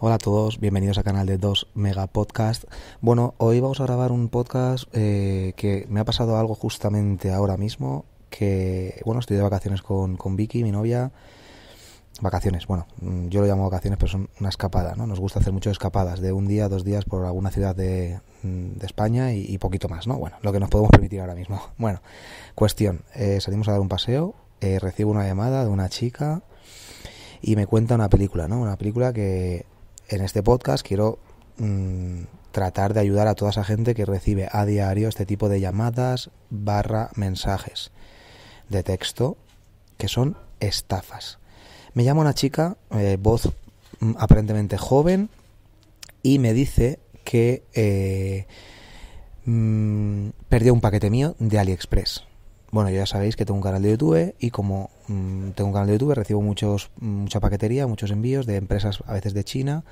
Hola a todos, bienvenidos al canal de 2 Mega Podcast. Bueno, hoy vamos a grabar un podcast eh, que me ha pasado algo justamente ahora mismo, que, bueno, estoy de vacaciones con, Vicky, mi novia. Vacaciones, bueno, mm, yo lo llamo vacaciones, pero son una escapada, ¿no? Nos gusta hacer muchas escapadas, de un día, dos días por alguna ciudad de, mm, España y, poquito más, ¿no? Bueno, lo que nos podemos permitir ahora mismo. Bueno, cuestión, eh, salimos a dar un paseo, eh, recibo una llamada de una chica y me cuenta una película, ¿no? Una película que en este podcast quiero mm, tratar de ayudar a toda esa gente que recibe a diario este tipo de llamadas barra mensajes de texto que son estafas. Me llama una chica, eh, voz mm, aparentemente joven, y me dice que eh, mm, perdió un paquete mío de AliExpress. Bueno, ya sabéis que tengo un canal de YouTube y como mm, tengo un canal de YouTube recibo muchos, mm, mucha paquetería, muchos envíos de empresas a veces de China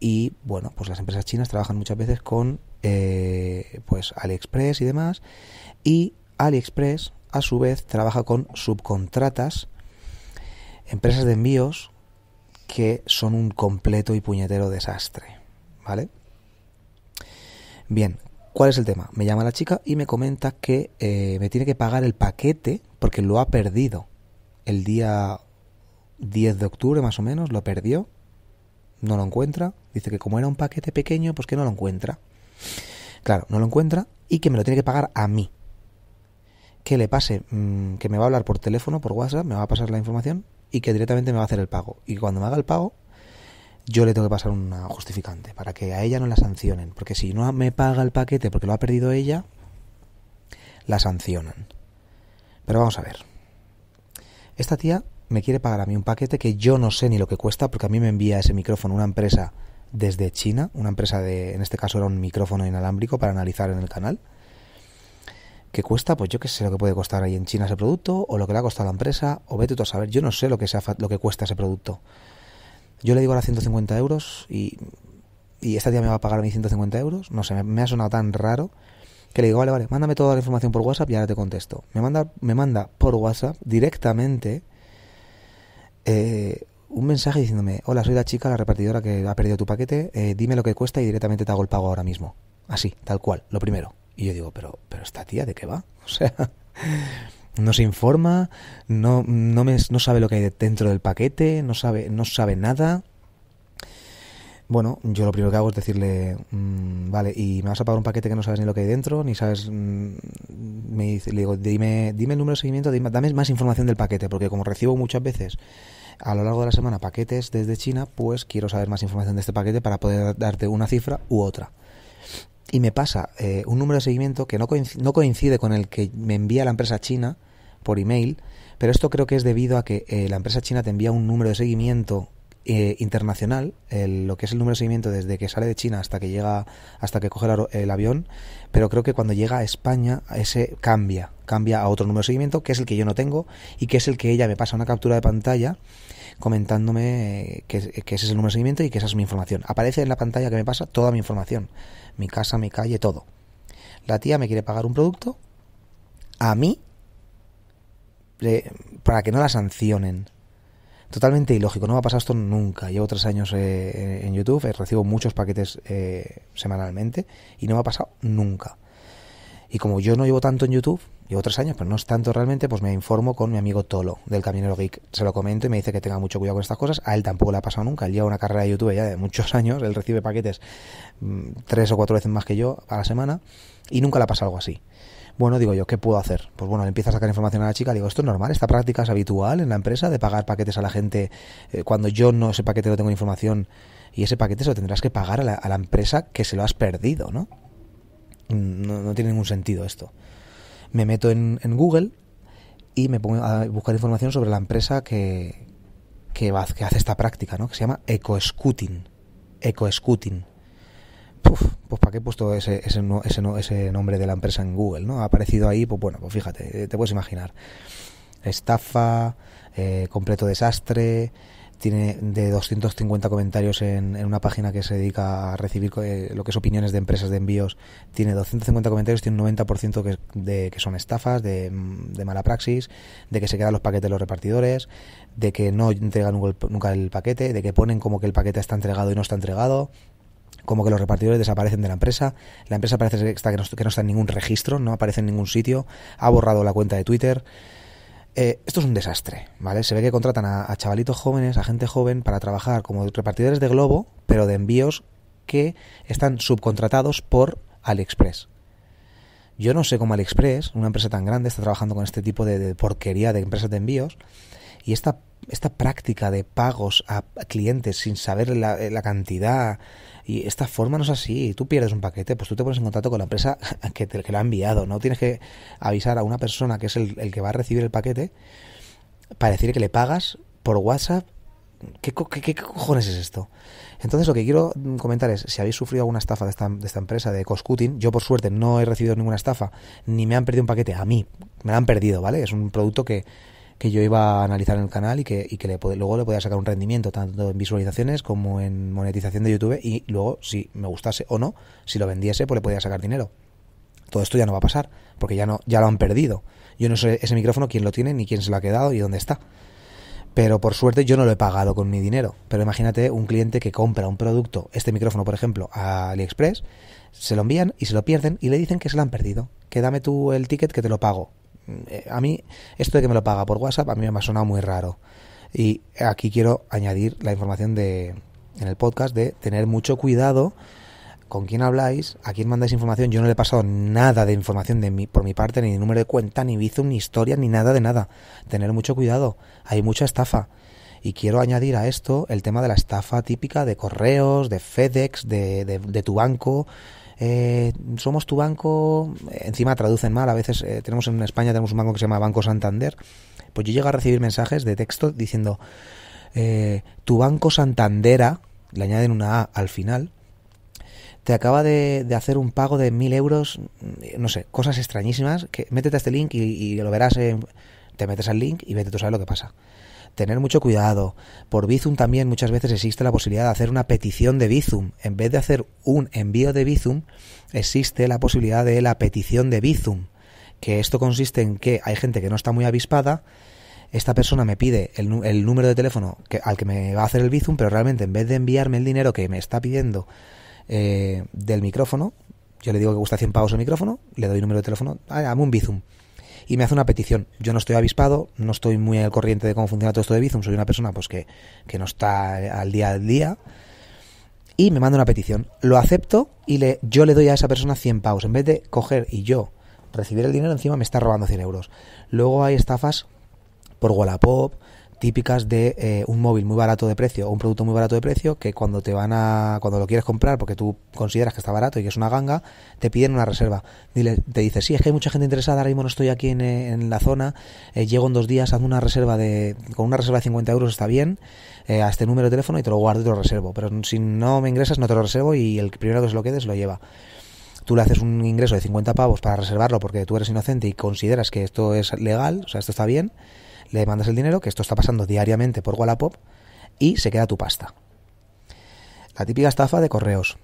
y bueno, pues las empresas chinas trabajan muchas veces con eh, pues AliExpress y demás y AliExpress a su vez trabaja con subcontratas, empresas de envíos que son un completo y puñetero desastre, ¿vale? Bien, ¿Cuál es el tema? Me llama la chica y me comenta que eh, me tiene que pagar el paquete porque lo ha perdido. El día 10 de octubre más o menos lo perdió. No lo encuentra. Dice que como era un paquete pequeño, pues que no lo encuentra. Claro, no lo encuentra y que me lo tiene que pagar a mí. Que le pase, mm, que me va a hablar por teléfono, por WhatsApp, me va a pasar la información y que directamente me va a hacer el pago. Y cuando me haga el pago, yo le tengo que pasar una justificante para que a ella no la sancionen. Porque si no me paga el paquete porque lo ha perdido ella, la sancionan. Pero vamos a ver. Esta tía me quiere pagar a mí un paquete que yo no sé ni lo que cuesta porque a mí me envía ese micrófono una empresa desde China, una empresa de, en este caso era un micrófono inalámbrico para analizar en el canal, que cuesta, pues yo qué sé lo que puede costar ahí en China ese producto, o lo que le ha costado a la empresa, o vete tú a saber, yo no sé lo que, sea, lo que cuesta ese producto. Yo le digo ahora 150 euros y, y esta tía me va a pagar a mí 150 euros. No sé, me, ha sonado tan raro que le digo, vale, vale, mándame toda la información por WhatsApp y ahora te contesto. Me manda, me manda por WhatsApp directamente eh, un mensaje diciéndome, hola, soy la chica, la repartidora que ha perdido tu paquete, eh, dime lo que cuesta y directamente te hago el pago ahora mismo. Así, tal cual, lo primero. Y yo digo, pero, pero esta tía, ¿de qué va? O sea, no se informa, no, no, me, no sabe lo que hay dentro del paquete, no sabe, no sabe nada. Bueno, yo lo primero que hago es decirle, mm, vale, y me vas a pagar un paquete que no sabes ni lo que hay dentro, ni sabes, mm, me dice, le digo, dime, dime el número de seguimiento, dame más información del paquete, porque como recibo muchas veces a lo largo de la semana paquetes desde China, pues quiero saber más información de este paquete para poder darte una cifra u otra. Y me pasa eh, un número de seguimiento que no no coincide con el que me envía la empresa china, por email, pero esto creo que es debido a que eh, la empresa china te envía un número de seguimiento eh, internacional, lo que es el número de seguimiento desde que sale de China hasta que llega, hasta que coge el, avión, pero creo que cuando llega a España ese cambia, cambia a otro número de seguimiento que es el que yo no tengo y que es el que ella me pasa una captura de pantalla comentándome eh, que, que ese es el número de seguimiento y que esa es mi información. Aparece en la pantalla que me pasa toda mi información, mi casa, mi calle, todo. La tía me quiere pagar un producto a mí para que no la sancionen. Totalmente ilógico, no me ha pasado esto nunca. Llevo tres años eh, eh, en YouTube, eh, recibo muchos paquetes semanalmente y no me ha pasado nunca. Y como yo no llevo tanto en YouTube, llevo tres años, pero no es tanto realmente, pues me informo con mi amigo Tolo del Caminero Geek. Se lo comento y me dice que tenga mucho cuidado con estas cosas. A él tampoco le ha pasado nunca. Él lleva una carrera de YouTube ya de muchos años. Él recibe paquetes mm, tres o cuatro veces más que yo a la semana y nunca le ha pasado algo así. Bueno, digo yo, ¿qué puedo hacer? Pues bueno, le a sacar información a la chica, digo, esto es normal, esta práctica es habitual en la empresa de pagar paquetes a la gente eh, cuando yo no ese paquete no tengo información y ese paquete se lo tendrás que pagar a la, empresa que se lo has perdido, ¿no? ¿no? tiene ningún sentido esto. Me meto en, Google y me pongo a buscar información sobre la empresa que, que, hace esta práctica, ¿no? Que se llama EcoScooting. EcoScooting. ¿para qué he puesto ese, ese, ese, ese nombre de la empresa en Google? ¿no? Ha aparecido ahí, pues bueno, pues fíjate, eh, te puedes imaginar. Estafa, eh, completo desastre, tiene de 250 comentarios en, una página que se dedica a recibir eh, lo que es opiniones de empresas de envíos, tiene 250 comentarios, tiene un 90% que, de, que son estafas, mm, de, mala praxis, de que se quedan los paquetes de los repartidores, de que no entregan nunca el paquete, de que ponen como que el paquete está entregado y no está entregado, como que los repartidores desaparecen de la empresa. La empresa parece que, que, no, está en ningún registro, no aparece en ningún sitio, ha borrado la cuenta de Twitter. Eh, esto es un desastre, ¿vale? Se ve que contratan a, chavalitos jóvenes, a gente joven, para trabajar como repartidores de globo, pero de envíos que están subcontratados por AliExpress. Yo no sé cómo AliExpress, una empresa tan grande, está trabajando con este tipo de porquería de empresas de envíos, y esta, esta práctica de pagos a clientes sin saber eh, la, cantidad, y esta forma no es así. Tú pierdes un paquete, pues tú te pones en contacto con la empresa que, te, que lo ha enviado. No tienes que avisar a una persona que es el, que va a recibir el paquete para decir que le pagas por WhatsApp ¿Qué, ¿Qué, cojones es esto? Entonces lo que quiero mm, comentar es, si habéis sufrido alguna estafa de esta, de esta empresa, de Coscutin, yo por suerte no he recibido ninguna estafa, ni me han perdido un paquete, a mí, me han perdido, ¿vale? Es un producto que, que yo iba a analizar en el canal y que, luego le podía sacar un rendimiento tanto en visualizaciones como en monetización de YouTube y luego si me gustase o no, si lo vendiese pues le podía sacar dinero. Todo esto ya no va a pasar porque ya, no, ya lo han perdido. Yo no sé ese micrófono quién lo tiene ni quién se lo ha quedado y dónde está. Pero por suerte yo no lo he pagado con mi dinero. Pero imagínate un cliente que compra un producto, este micrófono por ejemplo, a AliExpress, se lo envían y se lo pierden y le dicen que se lo han perdido. Que dame tú el ticket que te lo pago. Eh, a mí esto de que me lo paga por WhatsApp a mí me ha sonado muy raro. Y aquí quiero añadir la información de, en el podcast de tener mucho cuidado con quién habláis, a quién mandáis información. Yo no le he pasado nada de información de mí por mi parte, ni número de cuenta, ni Bizum, ni historia, ni nada de nada. Tener mucho cuidado. Hay mucha estafa. Y quiero añadir a esto el tema de la estafa típica de correos, de FedEx, de, de tu banco, eh, somos tu banco, encima traducen mal, a veces eh, tenemos en España tenemos un banco que se llama Banco Santander, pues yo llego a recibir mensajes de texto diciendo, eh, tu banco Santandera, le añaden una A al final, te acaba de, de, hacer un pago de mil euros, mm, no sé, cosas extrañísimas, que métete a este link y, lo verás, te metes al link y vete tú sabes lo que pasa tener mucho cuidado. Por Bizum también muchas veces existe la posibilidad de hacer una petición de Bizum. En vez de hacer un envío de Bizum, existe la posibilidad de la petición de Bizum. Que esto consiste en que hay gente que no está muy avispada. Esta persona me pide el, número de teléfono que, al que me va a hacer el Bizum, pero realmente en vez de enviarme el dinero que me está pidiendo eh, del micrófono, yo le digo que gusta 100 pavos el micrófono, le doy el número de teléfono, hago ah, un Bizum y me hace una petición. Yo no estoy avispado, no estoy muy al corriente de cómo funciona todo esto de Bizum, soy una persona pues que, no está al día al día. Y me manda una petición. Lo acepto y le, yo le doy a esa persona 100 paus. En vez de coger y yo recibir el dinero encima, me está robando 100 euros. Luego hay estafas por Wallapop, típicas de eh, un móvil muy barato de precio o un producto muy barato de precio que cuando te van a cuando lo quieres comprar porque tú consideras que está barato y que es una ganga te piden una reserva te dice sí es que hay mucha gente interesada ahora mismo no estoy aquí en, eh, la zona eh, llego en dos días haz una reserva de con una reserva de 50 euros está bien eh, a este número de teléfono y te lo guardo y te lo reservo pero si no me ingresas no te lo reservo y el primero que se lo quede se lo lleva tú le haces un ingreso de 50 pavos para reservarlo porque tú eres inocente y consideras que esto es legal, o sea, esto está bien, le mandas el dinero, que esto está pasando diariamente por Wallapop, y se queda tu pasta. La típica estafa de correos.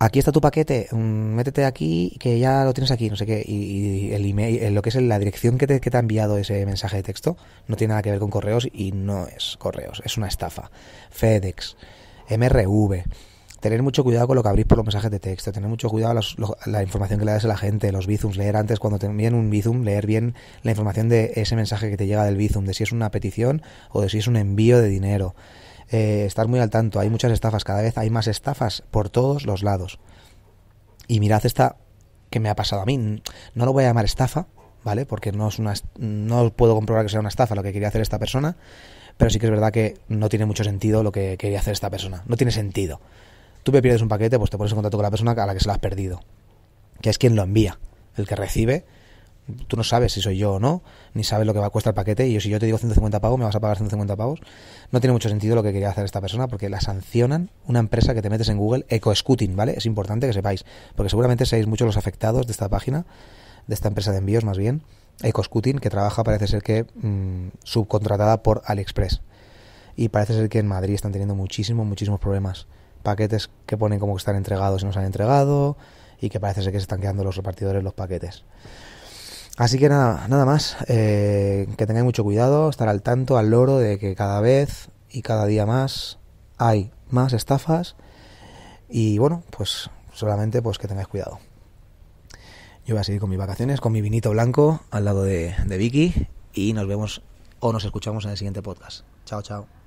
Aquí está tu paquete, mm, métete aquí, que ya lo tienes aquí, no sé qué. Y, el email, lo que es la dirección que que te ha enviado ese mensaje de texto no tiene nada que ver con correos y no es correos, es una estafa. FedEx, MRV, tener mucho cuidado con lo que abrís por los mensajes de texto, tener mucho cuidado con la información que le das a la gente, los bizums, leer antes cuando te envíen un bizum, leer bien la información de ese mensaje que te llega del bizum, de si es una petición o de si es un envío de dinero. Eh, estar muy al tanto, hay muchas estafas, cada vez hay más estafas por todos los lados. Y mirad esta que me ha pasado a mí, no lo voy a llamar estafa, ¿vale? Porque no es una no puedo comprobar que sea una estafa lo que quería hacer esta persona, pero sí que es verdad que no tiene mucho sentido lo que quería hacer esta persona. No tiene sentido tú me pierdes un paquete, pues te pones en contacto con la persona a la que se lo has perdido, que es quien lo envía, el que recibe. Tú no sabes si soy yo o no, ni sabes lo que va a costar el paquete. Y si yo te digo 150 pavos, me vas a pagar 150 pavos. No tiene mucho sentido lo que quería hacer esta persona porque la sancionan una empresa que te metes en Google, EcoScooting, ¿vale? Es importante que sepáis, porque seguramente seáis muchos los afectados de esta página, de esta empresa de envíos más bien, EcoScooting, que trabaja, parece ser que mm, subcontratada por AliExpress. Y parece ser que en Madrid están teniendo muchísimos, muchísimos problemas paquetes que ponen como que están entregados y no se han entregado y que parece ser que se están quedando los repartidores los paquetes. Así que nada, nada más, eh, que tengáis mucho cuidado, estar al tanto, al loro de que cada vez y cada día más hay más estafas y bueno, pues solamente pues que tengáis cuidado. Yo voy a seguir con mis vacaciones, con mi vinito blanco al lado de, de Vicky y nos vemos o nos escuchamos en el siguiente podcast. Chao, chao.